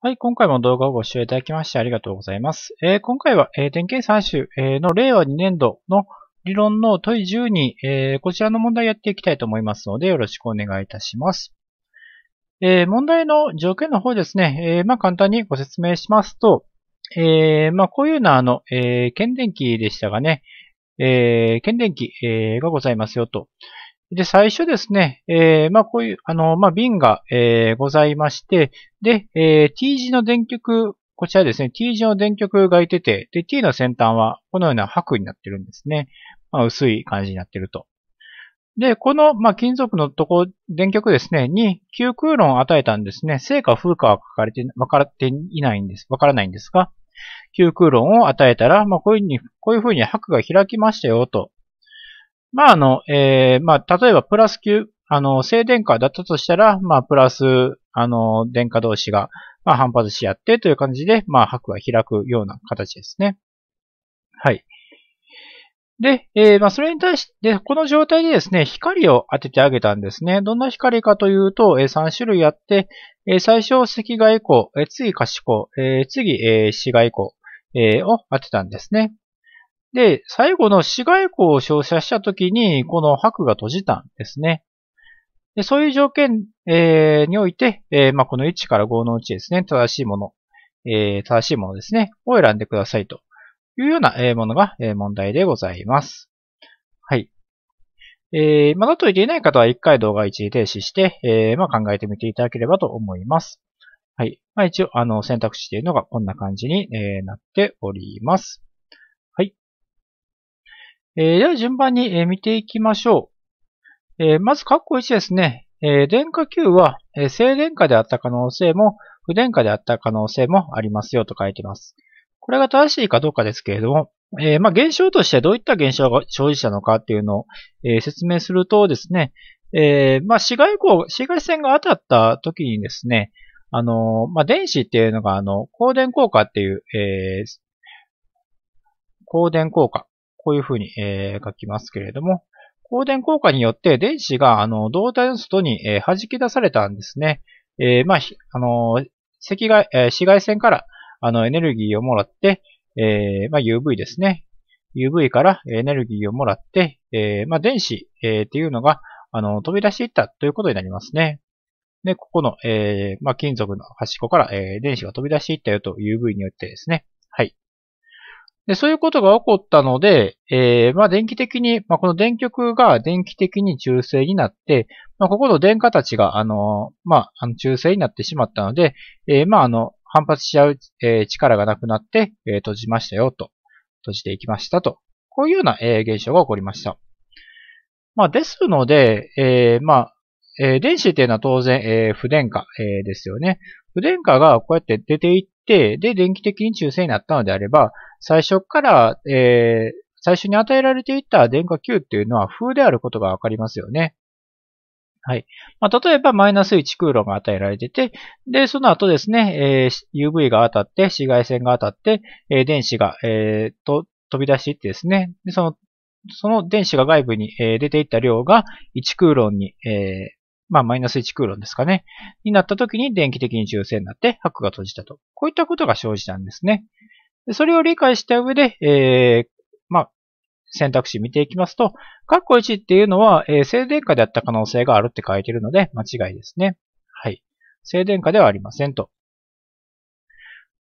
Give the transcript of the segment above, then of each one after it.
はい、今回も動画をご視聴いただきましてありがとうございます。えー、今回は、えー、典型3種、の令和2年度の理論の問い1に、えー、こちらの問題やっていきたいと思いますので、よろしくお願いいたします。えー、問題の条件の方ですね、えー、まあ、簡単にご説明しますと、えー、まあ、こういうのは、な、あの、えー、検電器でしたがね、えー、検電器、えー、がございますよと。で、最初ですね、えー、まあ、こういう、あの、まあ、瓶が、えー、ございまして、で、えー、T 字の電極、こちらですね、T 字の電極がいてて、で、T の先端は、このような白になってるんですね。まあ、薄い感じになってると。で、この、まあ、金属のとこ、電極ですね、に、急空論を与えたんですね。成果、風化は書かれて、わかっていないんです、わからないんですが、急空論を与えたら、まあ、こういうふうに、こういうふうに白が開きましたよ、と。まあ、あの、えー、まあ、例えばプラス9、あの、静電荷だったとしたら、まあ、プラス、あの、電荷同士が、まあ、反発し合ってという感じで、まあ、白は開くような形ですね。はい。で、えー、まあ、それに対して、この状態でですね、光を当ててあげたんですね。どんな光かというと、えー、3種類あって、えー、最初、赤外光、えー、次可視光、えー、次、えー、紫外光、えー、を当てたんですね。で、最後の市外交を照射した時に、この白が閉じたんですね。でそういう条件、えー、において、えー、まあ、この1から5のうちですね、正しいもの、えー、正しいものですね、を選んでくださいというような、えものが、え問題でございます。はい。えー、まだ解いていない方は一回動画一時停止して、えー、まあ、考えてみていただければと思います。はい。まあ、一応、あの、選択肢というのがこんな感じに、えなっております。えでは順番に、え見ていきましょう。えまず、括弧1ですね。え電荷 Q は、え静電荷であった可能性も、不電荷であった可能性もありますよと書いています。これが正しいかどうかですけれども、えー、まあ現象としてどういった現象が生じたのかっていうのを、えー、説明するとですね、えー、まあ紫外光、紫外線が当たった時にですね、あのー、まあ電子っていうのが、あの、光電効果っていう、えー、光電効果こういうふうに、えー、書きますけれども、光電効果によって電子が、あの、導体の外に、えー、弾き出されたんですね。えー、まあ、あの、赤外、えー、紫外線から、あの、エネルギーをもらって、えー、まあ、UV ですね。UV からエネルギーをもらって、えー、まあ、電子、えー、っていうのが、あの、飛び出していったということになりますね。で、ここの、えー、まあ、金属の端っこから、えー、電子が飛び出していったよと UV によってですね。で、そういうことが起こったので、えー、まあ、電気的に、まあ、この電極が電気的に中性になって、まあ、ここの電荷たちが、あの、まあ、の中性になってしまったので、えー、まあ、あの、反発しちゃう、えー、力がなくなって、え閉じましたよと、閉じていきましたと。こういうような、え現象が起こりました。まあ、ですので、えまあ、え電子っていうのは当然、え不電荷、えですよね。不電荷がこうやって出ていって、で、電気的に中性になったのであれば、最初から、えー、最初に与えられていた電荷球っていうのは風であることがわかりますよね。はい。まあ、例えば、マイナス1空ンが与えられてて、で、その後ですね、えー、UV が当たって、紫外線が当たって、えー、電子が、えー、と、飛び出していってですね、でその、その電子が外部に、えー、出ていった量が1空論に、えー、まあ、マイナス1空論ですかね。になった時に電気的に中性になって、白が閉じたと。こういったことが生じたんですね。それを理解した上で、えー、まあ、選択肢見ていきますと、カッコ1っていうのは、えー、静電化であった可能性があるって書いてるので、間違いですね。はい。静電化ではありませんと。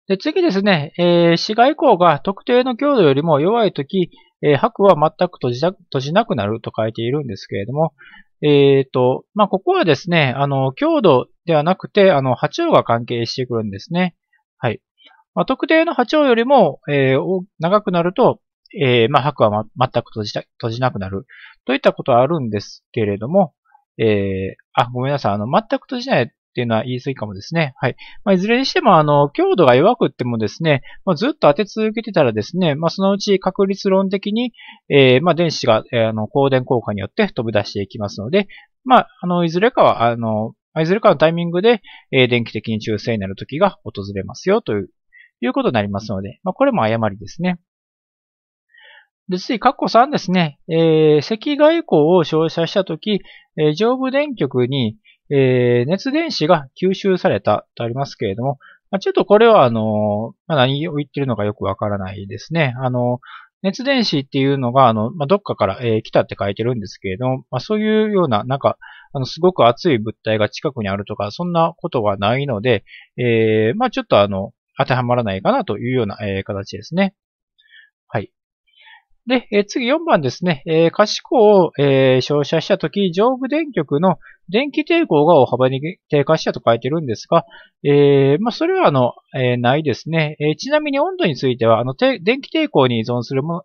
で次ですね、えー、市外光が特定の強度よりも弱いとき、えー、白は全く閉じ閉じなくなると書いているんですけれども、えっ、ー、と、まあ、ここはですね、あの、強度ではなくて、あの、波長が関係してくるんですね。はい。まあ、特定の波長よりも、えー、長くなると、えー、まあ、白は、ま、全く閉じた、閉じなくなる。といったことはあるんですけれども、えー、あ、ごめんなさい。あの、全く閉じないっていうのは言い過ぎかもですね。はい。まあ、いずれにしても、あの、強度が弱くってもですね、まあ、ずっと当て続けてたらですね、まあ、そのうち確率論的に、えー、まあ、電子が、えー、あの、光電効果によって飛び出していきますので、まあ、あの、いずれかは、あの、いずれかのタイミングで、えー、電気的に中性になる時が訪れますよといういうことになりますので、まあ、これも誤りですね。で、次、括弧3ですね。えー、赤外光を照射したとき、えー、上部電極に、えー、熱電子が吸収されたとありますけれども、まあ、ちょっとこれは、あの、まあ、何を言ってるのかよくわからないですね。あの、熱電子っていうのが、あの、まあ、どっかから、えー、来たって書いてるんですけれども、まあ、そういうような、なんか、あの、すごく熱い物体が近くにあるとか、そんなことはないので、えー、まあ、ちょっとあの、当てはまらないかなというような、え形ですね。はい。で、え次4番ですね。え可視光を、え照射したとき、上部電極の電気抵抗が大幅に低下したと書いてるんですが、えまあ、それはあの、えないですね、えちなみに温度については、あの、電気抵抗に依存するも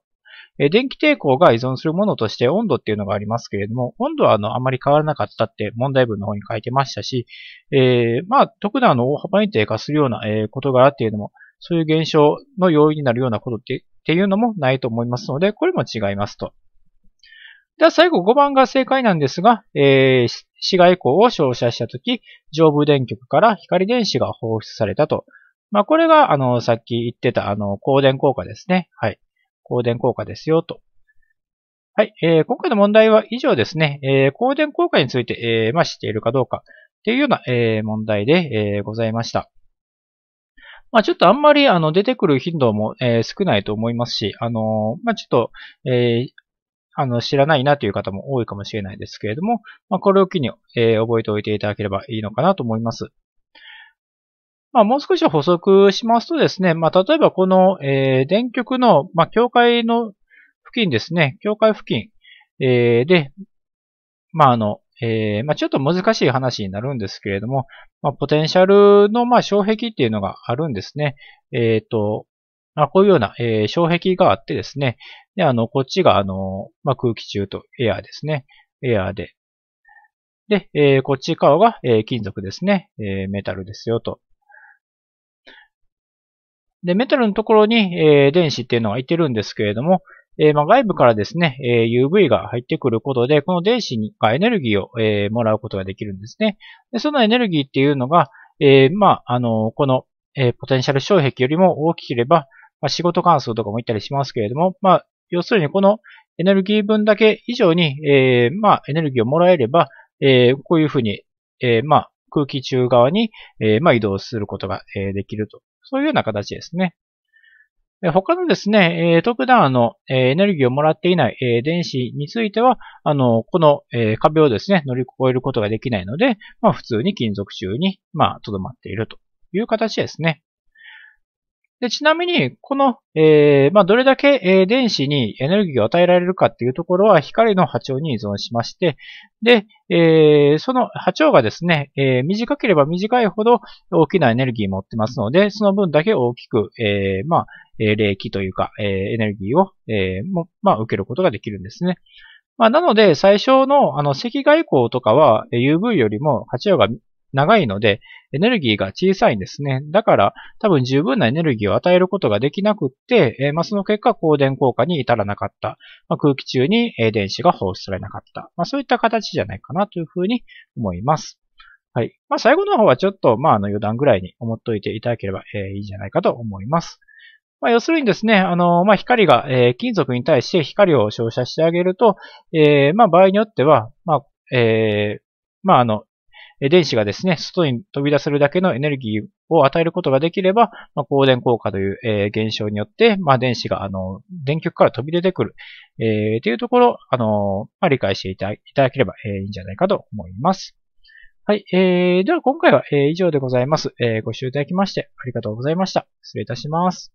え電気抵抗が依存するものとして温度っていうのがありますけれども、温度はあの、あまり変わらなかったって問題文の方に書いてましたし、えー、まあ、特段の大幅に低下するような、え事柄っていうのも、そういう現象の要因になるようなことってっていうのもないと思いますので、これも違いますと。では最後5番が正解なんですが、えー、紫外光を照射したとき、上部電極から光電子が放出されたと。まあ、これが、あの、さっき言ってた、あの、光電効果ですね。はい。光電効果ですよ、と。はい、えー、今回の問題は以上ですね。えー、光電効果について、えー、まあ、知っているかどうかっていうような、えー、問題で、えー、ございました。まあ、ちょっとあんまり、あの、出てくる頻度も、えー、少ないと思いますし、あのー、まあ、ちょっと、えー、あの、知らないなという方も多いかもしれないですけれども、まあ、これを機に、えー、覚えておいていただければいいのかなと思います。まあ、もう少し補足しますとですね、まあ、例えばこの、えー、電極の、まあ、境界の付近ですね、境界付近、えー、で、まあ、あの、えー、まあ、ちょっと難しい話になるんですけれども、まあ、ポテンシャルの、まあ、障壁っていうのがあるんですね。えっ、ー、と、まあ、こういうような、えー、障壁があってですね、で、あの、こっちが、あの、まあ、空気中とエアーですね。エアーで。で、えー、こっち側が、えー、金属ですね。えー、メタルですよと。で、メタルのところに、えー、電子っていうのがいてるんですけれども、えー、まあ、外部からですね、えー、UV が入ってくることで、この電子にエネルギーを、えー、もらうことができるんですね。でそのエネルギーっていうのが、えまあ、あのこの、えポテンシャル障壁よりも大きければ、まあ、仕事関数とかもいったりしますけれども、まあ、要するにこのエネルギー分だけ以上に、えまあ、エネルギーをもらえれば、えこういうふうに、えまあ、空気中側に、えまあ、移動することが、えできるとそういうような形ですね。他のですね、えー、特段あの、えエネルギーをもらっていない、え電子については、あの、この、え壁をですね、乗り越えることができないので、まあ普通に金属中に、まあ、留まっているという形ですね。で、ちなみに、この、えー、まあ、どれだけ、えー、電子にエネルギーを与えられるかっていうところは光の波長に依存しまして、で、えー、その波長がですね、えー、短ければ短いほど大きなエネルギーを持ってますので、その分だけ大きく、えー、まあ、冷気というか、えー、エネルギーを、えー、もまあ、受けることができるんですね。まあ、なので、最初の、あの、赤外光とかは、UV よりも波長が長いので、エネルギーが小さいんですね。だから、多分十分なエネルギーを与えることができなくって、えまあ、その結果、光電効果に至らなかった。まあ、空気中に電子が放出されなかった。まあ、そういった形じゃないかなというふうに思います。はい。まあ、最後の方はちょっと、まあ、あの余談ぐらいに思っておいていただければ、えいいんじゃないかと思います。まあ、要するにですね、あの、まあ、光が、え金属に対して光を照射してあげると、えまあ、場合によっては、まあ、えまあ、あの、電子がですね、外に飛び出せるだけのエネルギーを与えることができれば、まあ、光電効果という、えー、現象によって、まあ、電子が、あの、電極から飛び出てくる、えー、というところ、あの、まあ、理解していただければ、えー、いいんじゃないかと思います。はい、えー、では今回は、えー、以上でございます、えー。ご視聴いただきましてありがとうございました。失礼いたします。